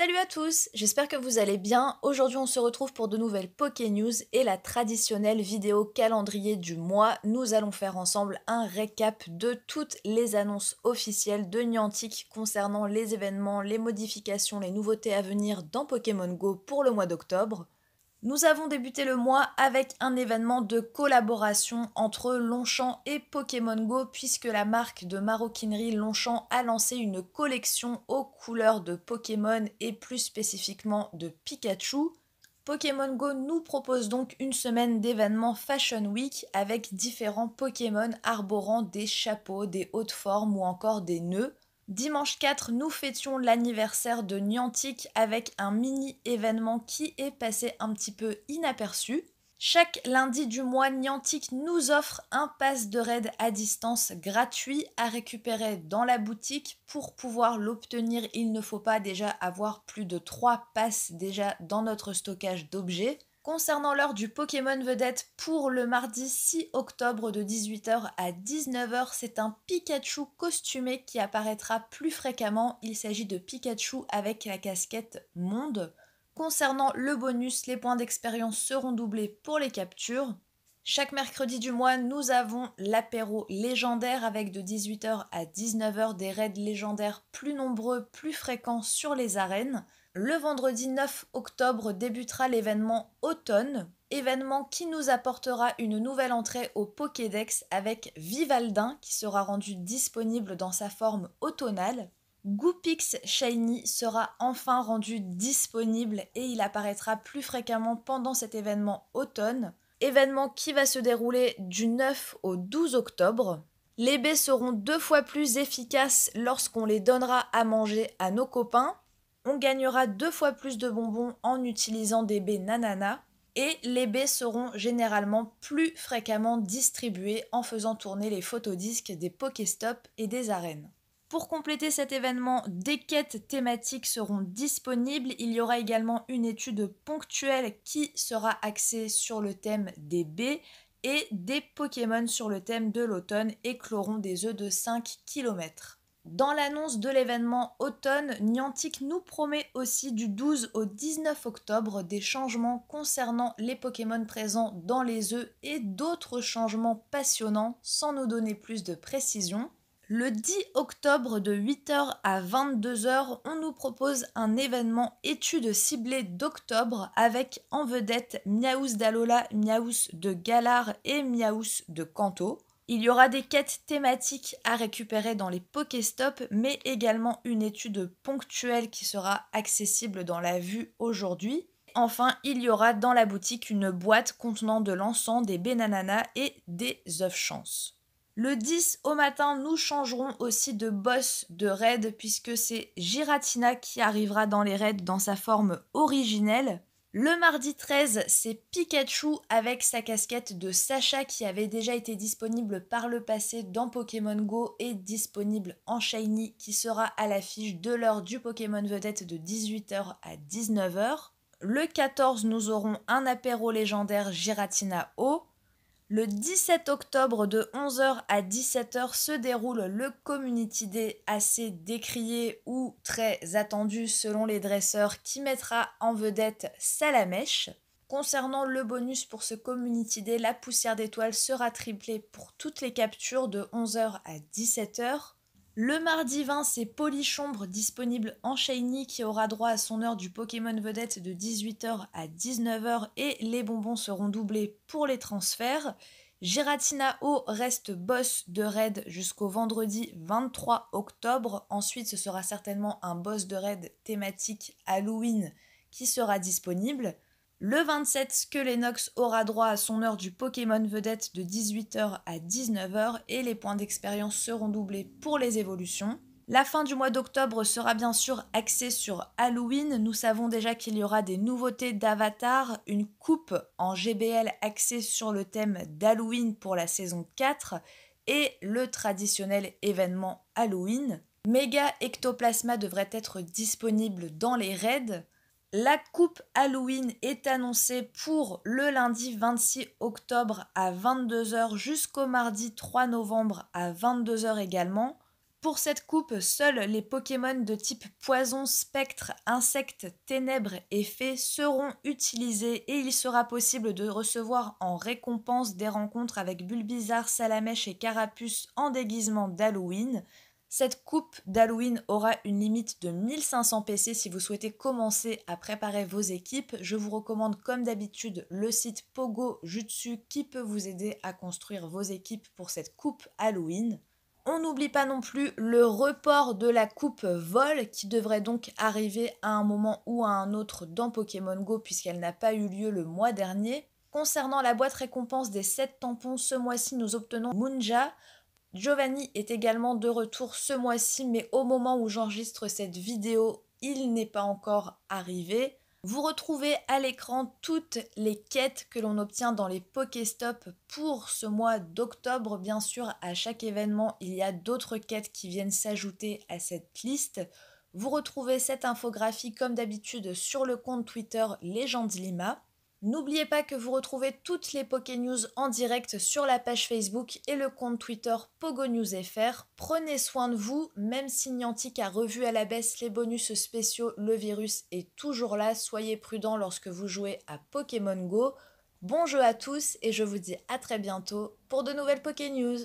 Salut à tous, j'espère que vous allez bien. Aujourd'hui on se retrouve pour de nouvelles Poké News et la traditionnelle vidéo calendrier du mois. Nous allons faire ensemble un récap de toutes les annonces officielles de Niantic concernant les événements, les modifications, les nouveautés à venir dans Pokémon Go pour le mois d'octobre. Nous avons débuté le mois avec un événement de collaboration entre Longchamp et Pokémon Go puisque la marque de maroquinerie Longchamp a lancé une collection aux couleurs de Pokémon et plus spécifiquement de Pikachu. Pokémon Go nous propose donc une semaine d'événements Fashion Week avec différents Pokémon arborant des chapeaux, des hautes formes ou encore des nœuds. Dimanche 4, nous fêtions l'anniversaire de Niantic avec un mini événement qui est passé un petit peu inaperçu. Chaque lundi du mois, Niantic nous offre un pass de raid à distance gratuit à récupérer dans la boutique. Pour pouvoir l'obtenir, il ne faut pas déjà avoir plus de 3 passes déjà dans notre stockage d'objets. Concernant l'heure du Pokémon vedette pour le mardi 6 octobre de 18h à 19h, c'est un Pikachu costumé qui apparaîtra plus fréquemment. Il s'agit de Pikachu avec la casquette Monde. Concernant le bonus, les points d'expérience seront doublés pour les captures. Chaque mercredi du mois, nous avons l'apéro légendaire avec de 18h à 19h des raids légendaires plus nombreux, plus fréquents sur les arènes. Le vendredi 9 octobre débutera l'événement Automne, événement qui nous apportera une nouvelle entrée au Pokédex avec Vivaldin qui sera rendu disponible dans sa forme automnale. Goopix Shiny sera enfin rendu disponible et il apparaîtra plus fréquemment pendant cet événement automne, événement qui va se dérouler du 9 au 12 octobre. Les baies seront deux fois plus efficaces lorsqu'on les donnera à manger à nos copains on gagnera deux fois plus de bonbons en utilisant des baies nanana et les baies seront généralement plus fréquemment distribuées en faisant tourner les photodisques des Pokéstops et des arènes. Pour compléter cet événement, des quêtes thématiques seront disponibles. Il y aura également une étude ponctuelle qui sera axée sur le thème des baies et des Pokémon sur le thème de l'automne et des œufs de 5 km. Dans l'annonce de l'événement automne, Niantic nous promet aussi du 12 au 19 octobre des changements concernant les Pokémon présents dans les œufs et d'autres changements passionnants sans nous donner plus de précisions. Le 10 octobre de 8h à 22h, on nous propose un événement étude ciblée d'octobre avec en vedette Miaous d'Alola, Miaous de Galar et Miaous de Kanto. Il y aura des quêtes thématiques à récupérer dans les Pokéstop, mais également une étude ponctuelle qui sera accessible dans la vue aujourd'hui. Enfin, il y aura dans la boutique une boîte contenant de l'encens, des bénananas et des œufs chance. Le 10 au matin, nous changerons aussi de boss de raid puisque c'est Giratina qui arrivera dans les raids dans sa forme originelle. Le mardi 13, c'est Pikachu avec sa casquette de Sacha qui avait déjà été disponible par le passé dans Pokémon Go et disponible en Shiny qui sera à l'affiche de l'heure du Pokémon Vedette de 18h à 19h. Le 14, nous aurons un apéro légendaire Giratina O. Le 17 octobre de 11h à 17h se déroule le Community Day assez décrié ou très attendu selon les dresseurs qui mettra en vedette Salamèche. Concernant le bonus pour ce Community Day, la poussière d'étoiles sera triplée pour toutes les captures de 11h à 17h. Le mardi 20, c'est Polychombre, disponible en Shiny qui aura droit à son heure du Pokémon vedette de 18h à 19h et les bonbons seront doublés pour les transferts. Giratina O reste boss de raid jusqu'au vendredi 23 octobre. Ensuite, ce sera certainement un boss de raid thématique Halloween qui sera disponible. Le 27, Skelenox aura droit à son heure du Pokémon vedette de 18h à 19h et les points d'expérience seront doublés pour les évolutions. La fin du mois d'octobre sera bien sûr axée sur Halloween. Nous savons déjà qu'il y aura des nouveautés d'Avatar, une coupe en GBL axée sur le thème d'Halloween pour la saison 4 et le traditionnel événement Halloween. Mega Ectoplasma devrait être disponible dans les raids. La coupe Halloween est annoncée pour le lundi 26 octobre à 22h jusqu'au mardi 3 novembre à 22h également. Pour cette coupe, seuls les Pokémon de type poison, spectre, insecte, ténèbres et fées seront utilisés et il sera possible de recevoir en récompense des rencontres avec Bulbizarre, Salamèche et Carapuce en déguisement d'Halloween, cette coupe d'Halloween aura une limite de 1500 PC si vous souhaitez commencer à préparer vos équipes. Je vous recommande comme d'habitude le site Pogo Jutsu qui peut vous aider à construire vos équipes pour cette coupe Halloween. On n'oublie pas non plus le report de la coupe vol qui devrait donc arriver à un moment ou à un autre dans Pokémon Go puisqu'elle n'a pas eu lieu le mois dernier. Concernant la boîte récompense des 7 tampons, ce mois-ci nous obtenons Munja, Giovanni est également de retour ce mois-ci, mais au moment où j'enregistre cette vidéo, il n'est pas encore arrivé. Vous retrouvez à l'écran toutes les quêtes que l'on obtient dans les Pokéstop pour ce mois d'octobre. Bien sûr, à chaque événement, il y a d'autres quêtes qui viennent s'ajouter à cette liste. Vous retrouvez cette infographie comme d'habitude sur le compte Twitter Légende Lima. N'oubliez pas que vous retrouvez toutes les Poké News en direct sur la page Facebook et le compte Twitter PogoNewsFR. Prenez soin de vous, même si Niantic a revu à la baisse les bonus spéciaux, le virus est toujours là, soyez prudent lorsque vous jouez à Pokémon Go. Bon jeu à tous et je vous dis à très bientôt pour de nouvelles Poké News.